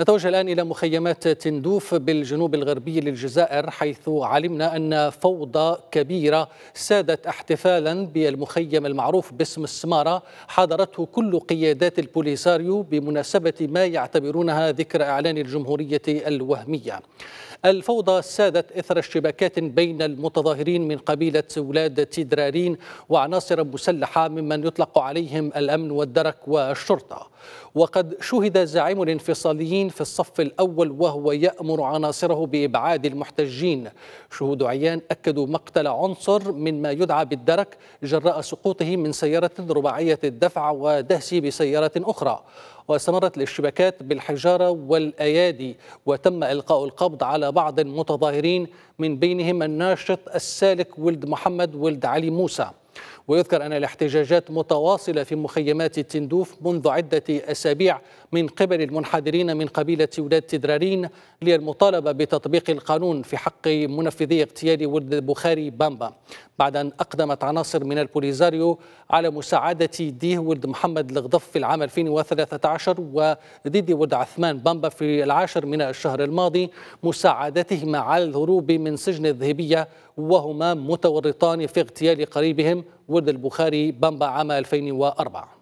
نتوجه الآن إلى مخيمات تندوف بالجنوب الغربي للجزائر حيث علمنا أن فوضى كبيرة سادت احتفالا بالمخيم المعروف باسم السمارة حضرته كل قيادات البوليساريو بمناسبة ما يعتبرونها ذكرى إعلان الجمهورية الوهمية الفوضى سادت إثر اشتباكات بين المتظاهرين من قبيلة ولاد تدرارين وعناصر مسلحة ممن يطلق عليهم الأمن والدرك والشرطة وقد شهد زعيم الانفصاليين المسلمين في الصف الأول وهو يأمر عناصره بإبعاد المحتجين شهود عيان أكدوا مقتل عنصر مما يدعى بالدرك جراء سقوطه من سيارة رباعية الدفع ودهسه بسيارة أخرى واستمرت الاشتباكات بالحجارة والأيادي وتم إلقاء القبض على بعض المتظاهرين من بينهم الناشط السالك ولد محمد ولد علي موسى ويذكر أن الاحتجاجات متواصلة في مخيمات تندوف منذ عدة أسابيع من قبل المنحدرين من قبيلة ولاد تدرارين للمطالبة بتطبيق القانون في حق منفذي اغتيال ولد بخاري بامبا بعد أن أقدمت عناصر من البوليزاريو على مساعدة ديه ولد محمد الغضف في العام 2013 وضد ولد عثمان بامبا في العاشر من الشهر الماضي مساعدتهما على الهروب من سجن الذهبية وهما متورطان في اغتيال قريبهم ورد البخاري بامبا عام 2004